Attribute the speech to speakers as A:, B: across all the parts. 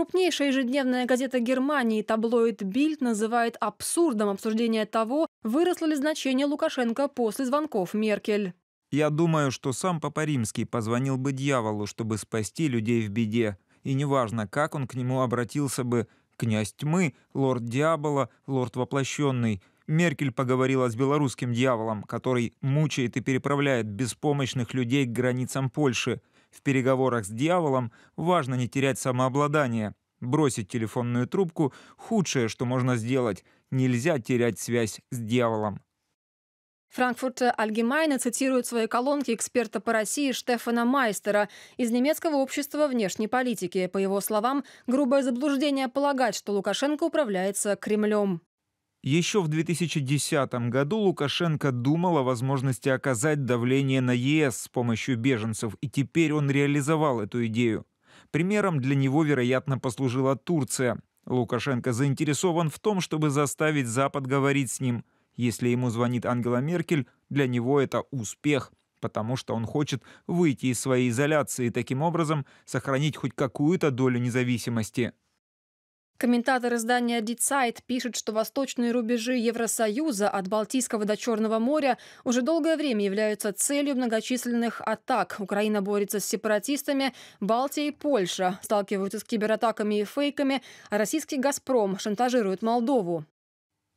A: Крупнейшая ежедневная газета Германии таблоид «Бильд» называет абсурдом обсуждение того, выросло ли значение Лукашенко после звонков Меркель.
B: «Я думаю, что сам Папа Римский позвонил бы дьяволу, чтобы спасти людей в беде. И неважно, как он к нему обратился бы, князь тьмы, лорд дьявола, лорд воплощенный. Меркель поговорила с белорусским дьяволом, который мучает и переправляет беспомощных людей к границам Польши. В переговорах с дьяволом важно не терять самообладание. Бросить телефонную трубку — худшее, что можно сделать. Нельзя терять связь с дьяволом.
A: Франкфурт Альгемайна цитирует в своей колонке эксперта по России Штефана Майстера из немецкого общества внешней политики. По его словам, грубое заблуждение полагать, что Лукашенко управляется Кремлем.
B: Еще в 2010 году Лукашенко думал о возможности оказать давление на ЕС с помощью беженцев, и теперь он реализовал эту идею. Примером для него, вероятно, послужила Турция. Лукашенко заинтересован в том, чтобы заставить Запад говорить с ним. Если ему звонит Ангела Меркель, для него это успех, потому что он хочет выйти из своей изоляции и таким образом сохранить хоть какую-то долю независимости.
A: Комментатор издания Die Zeit пишет, что восточные рубежи Евросоюза от Балтийского до Черного моря уже долгое время являются целью многочисленных атак. Украина борется с сепаратистами, Балтия и Польша сталкиваются с кибератаками и фейками, а российский «Газпром» шантажирует Молдову.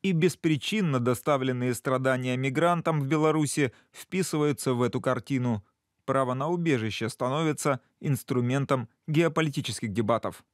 B: И беспричинно доставленные страдания мигрантам в Беларуси вписываются в эту картину. Право на убежище становится инструментом геополитических дебатов.